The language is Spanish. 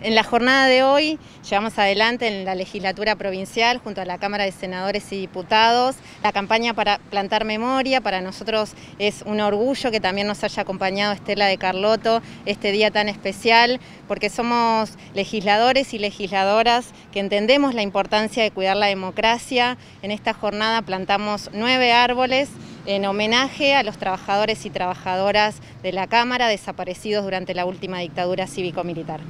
En la jornada de hoy llevamos adelante en la legislatura provincial junto a la Cámara de Senadores y Diputados la campaña para plantar memoria. Para nosotros es un orgullo que también nos haya acompañado Estela de Carloto este día tan especial porque somos legisladores y legisladoras que entendemos la importancia de cuidar la democracia. En esta jornada plantamos nueve árboles en homenaje a los trabajadores y trabajadoras de la Cámara desaparecidos durante la última dictadura cívico-militar.